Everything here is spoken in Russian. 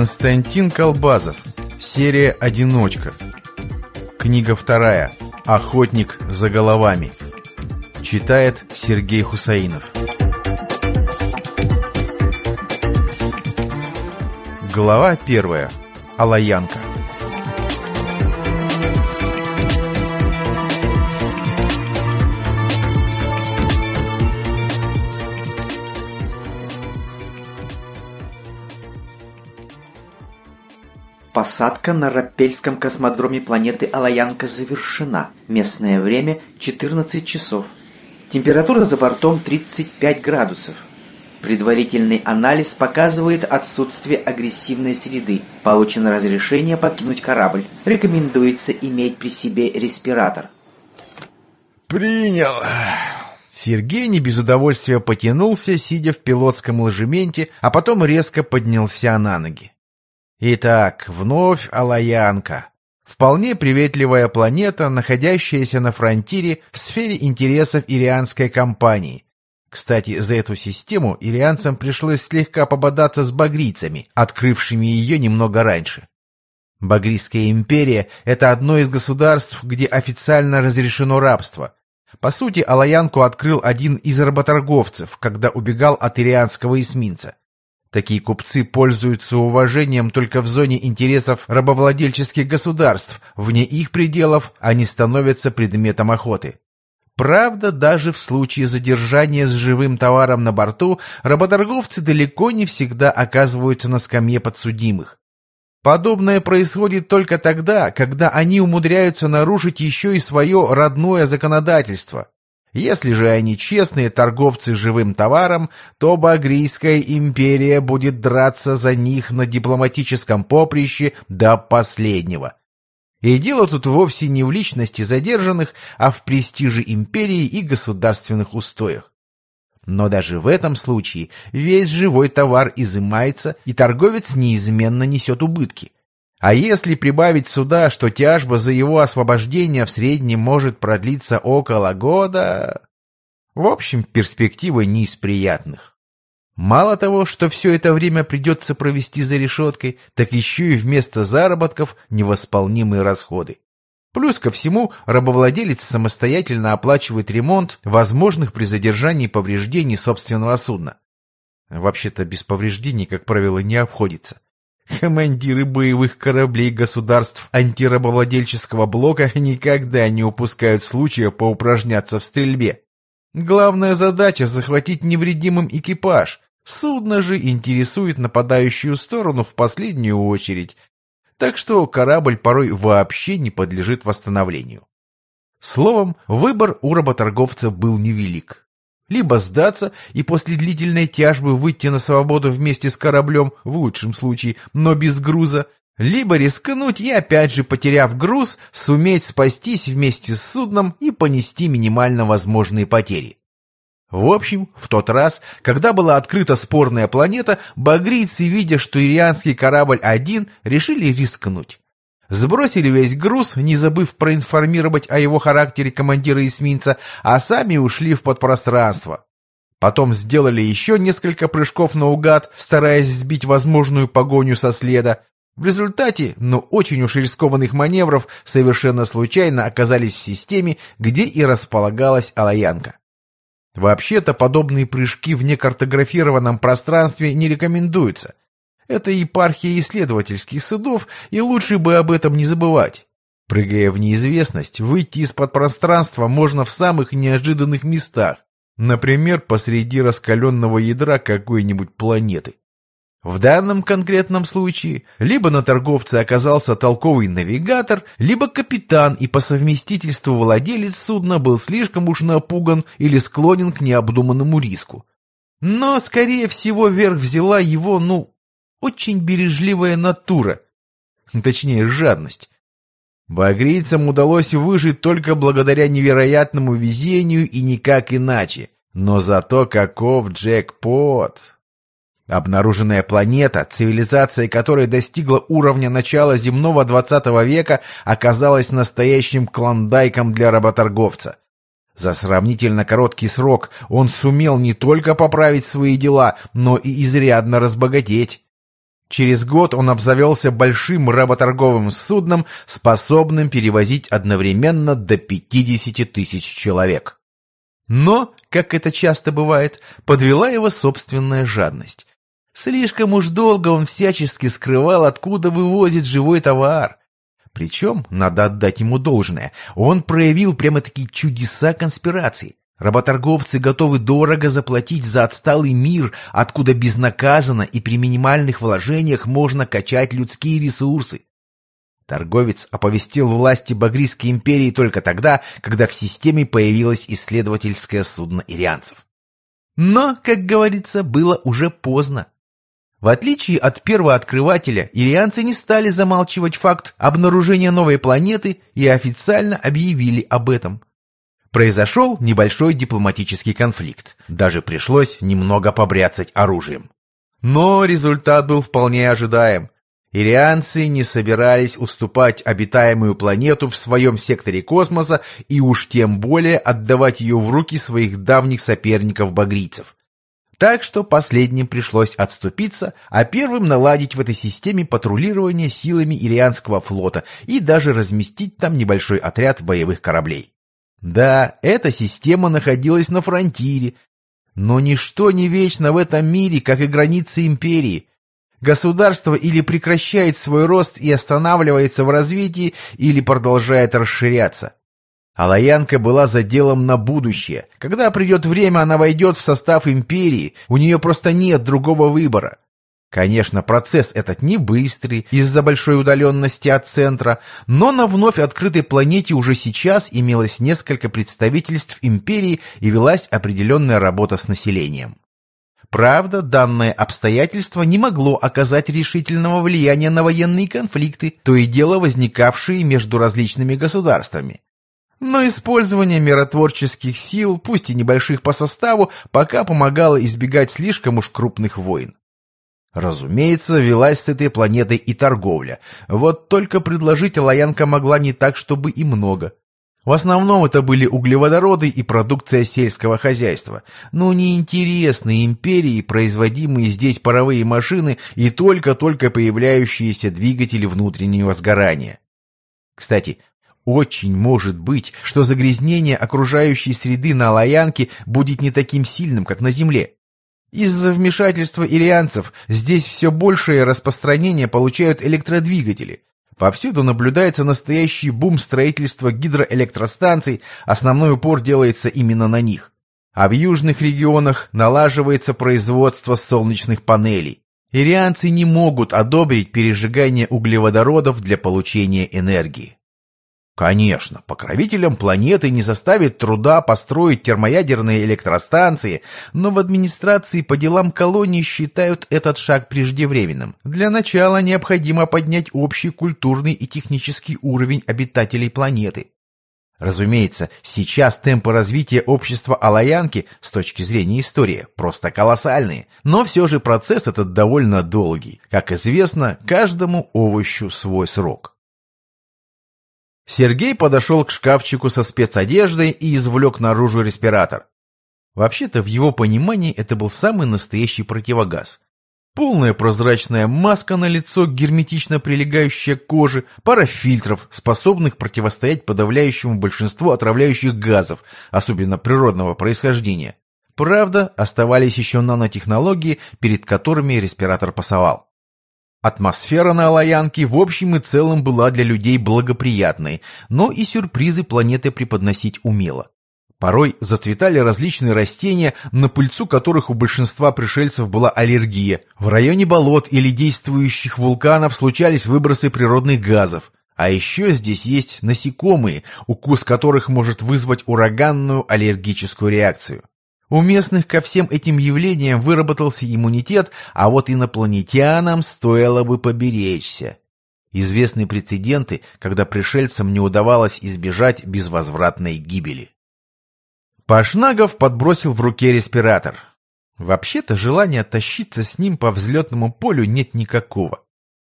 Константин Колбазов. Серия «Одиночка». Книга вторая. «Охотник за головами». Читает Сергей Хусаинов. Глава первая. Алаянка. Посадка на Рапельском космодроме планеты Алаянка завершена. Местное время 14 часов. Температура за бортом 35 градусов. Предварительный анализ показывает отсутствие агрессивной среды. Получено разрешение покинуть корабль. Рекомендуется иметь при себе респиратор. Принял. Сергей не без удовольствия потянулся, сидя в пилотском ложементе, а потом резко поднялся на ноги. Итак, вновь Алаянка. Вполне приветливая планета, находящаяся на фронтире в сфере интересов ирианской компании. Кстати, за эту систему ирианцам пришлось слегка пободаться с багрийцами, открывшими ее немного раньше. Багрийская империя – это одно из государств, где официально разрешено рабство. По сути, Алаянку открыл один из работорговцев, когда убегал от ирианского эсминца. Такие купцы пользуются уважением только в зоне интересов рабовладельческих государств, вне их пределов они становятся предметом охоты. Правда, даже в случае задержания с живым товаром на борту, работорговцы далеко не всегда оказываются на скамье подсудимых. Подобное происходит только тогда, когда они умудряются нарушить еще и свое родное законодательство. Если же они честные торговцы живым товаром, то Багрийская империя будет драться за них на дипломатическом поприще до последнего. И дело тут вовсе не в личности задержанных, а в престиже империи и государственных устоях. Но даже в этом случае весь живой товар изымается, и торговец неизменно несет убытки. А если прибавить сюда, что тяжба за его освобождение в среднем может продлиться около года... В общем, перспективы не из приятных. Мало того, что все это время придется провести за решеткой, так еще и вместо заработков невосполнимые расходы. Плюс ко всему, рабовладелец самостоятельно оплачивает ремонт возможных при задержании повреждений собственного судна. Вообще-то без повреждений, как правило, не обходится. Командиры боевых кораблей государств антирабовладельческого блока никогда не упускают случая поупражняться в стрельбе. Главная задача — захватить невредимым экипаж. Судно же интересует нападающую сторону в последнюю очередь. Так что корабль порой вообще не подлежит восстановлению. Словом, выбор у работорговца был невелик. Либо сдаться и после длительной тяжбы выйти на свободу вместе с кораблем, в лучшем случае, но без груза, либо рискнуть и опять же, потеряв груз, суметь спастись вместе с судном и понести минимально возможные потери. В общем, в тот раз, когда была открыта спорная планета, багрийцы, видя, что ирианский корабль один, решили рискнуть. Сбросили весь груз, не забыв проинформировать о его характере командира эсминца, а сами ушли в подпространство. Потом сделали еще несколько прыжков наугад, стараясь сбить возможную погоню со следа. В результате, но очень уж рискованных маневров, совершенно случайно оказались в системе, где и располагалась Алаянка. Вообще-то подобные прыжки в некартографированном пространстве не рекомендуются – это епархия исследовательских судов, и лучше бы об этом не забывать. Прыгая в неизвестность, выйти из-под пространства можно в самых неожиданных местах, например, посреди раскаленного ядра какой-нибудь планеты. В данном конкретном случае либо на торговце оказался толковый навигатор, либо капитан и по совместительству владелец судна был слишком уж напуган или склонен к необдуманному риску. Но, скорее всего, верх взяла его, ну, очень бережливая натура, точнее жадность. Багрийцам удалось выжить только благодаря невероятному везению и никак иначе. Но зато каков джекпот! Обнаруженная планета, цивилизация которой достигла уровня начала земного 20 века, оказалась настоящим клондайком для работорговца. За сравнительно короткий срок он сумел не только поправить свои дела, но и изрядно разбогатеть. Через год он обзавелся большим работорговым судном, способным перевозить одновременно до 50 тысяч человек. Но, как это часто бывает, подвела его собственная жадность. Слишком уж долго он всячески скрывал, откуда вывозит живой товар. Причем, надо отдать ему должное, он проявил прямо-таки чудеса конспирации. Работорговцы готовы дорого заплатить за отсталый мир, откуда безнаказанно и при минимальных вложениях можно качать людские ресурсы. Торговец оповестил власти Багрийской империи только тогда, когда в системе появилось исследовательское судно ирианцев. Но, как говорится, было уже поздно. В отличие от первооткрывателя, ирианцы не стали замалчивать факт обнаружения новой планеты и официально объявили об этом – Произошел небольшой дипломатический конфликт. Даже пришлось немного побряцать оружием. Но результат был вполне ожидаем. Ирианцы не собирались уступать обитаемую планету в своем секторе космоса и уж тем более отдавать ее в руки своих давних соперников-багрийцев. Так что последним пришлось отступиться, а первым наладить в этой системе патрулирование силами Ирианского флота и даже разместить там небольшой отряд боевых кораблей. Да, эта система находилась на фронтире, но ничто не вечно в этом мире, как и границы империи. Государство или прекращает свой рост и останавливается в развитии, или продолжает расширяться. Алаянка была за делом на будущее. Когда придет время, она войдет в состав империи, у нее просто нет другого выбора. Конечно, процесс этот не быстрый из-за большой удаленности от центра, но на вновь открытой планете уже сейчас имелось несколько представительств империи и велась определенная работа с населением. Правда, данное обстоятельство не могло оказать решительного влияния на военные конфликты, то и дело возникавшие между различными государствами. Но использование миротворческих сил, пусть и небольших по составу, пока помогало избегать слишком уж крупных войн. Разумеется, велась с этой планетой и торговля. Вот только предложить Лоянка могла не так, чтобы и много. В основном это были углеводороды и продукция сельского хозяйства. Но ну, неинтересны империи, производимые здесь паровые машины и только-только появляющиеся двигатели внутреннего сгорания. Кстати, очень может быть, что загрязнение окружающей среды на Лоянке будет не таким сильным, как на Земле. Из-за вмешательства ирианцев здесь все большее распространение получают электродвигатели. Повсюду наблюдается настоящий бум строительства гидроэлектростанций, основной упор делается именно на них. А в южных регионах налаживается производство солнечных панелей. Ирианцы не могут одобрить пережигание углеводородов для получения энергии. Конечно, покровителям планеты не составит труда построить термоядерные электростанции, но в администрации по делам колонии считают этот шаг преждевременным. Для начала необходимо поднять общий культурный и технический уровень обитателей планеты. Разумеется, сейчас темпы развития общества Алаянки с точки зрения истории просто колоссальные, но все же процесс этот довольно долгий. Как известно, каждому овощу свой срок. Сергей подошел к шкафчику со спецодеждой и извлек наружу респиратор. Вообще-то, в его понимании, это был самый настоящий противогаз. Полная прозрачная маска на лицо, герметично прилегающая к коже, пара фильтров, способных противостоять подавляющему большинству отравляющих газов, особенно природного происхождения. Правда, оставались еще нанотехнологии, перед которыми респиратор пасовал. Атмосфера на Алаянке в общем и целом была для людей благоприятной, но и сюрпризы планеты преподносить умела. Порой зацветали различные растения, на пыльцу которых у большинства пришельцев была аллергия. В районе болот или действующих вулканов случались выбросы природных газов. А еще здесь есть насекомые, укус которых может вызвать ураганную аллергическую реакцию. У местных ко всем этим явлениям выработался иммунитет, а вот инопланетянам стоило бы поберечься. Известны прецеденты, когда пришельцам не удавалось избежать безвозвратной гибели. Пашнагов подбросил в руке респиратор. Вообще-то желания тащиться с ним по взлетному полю нет никакого.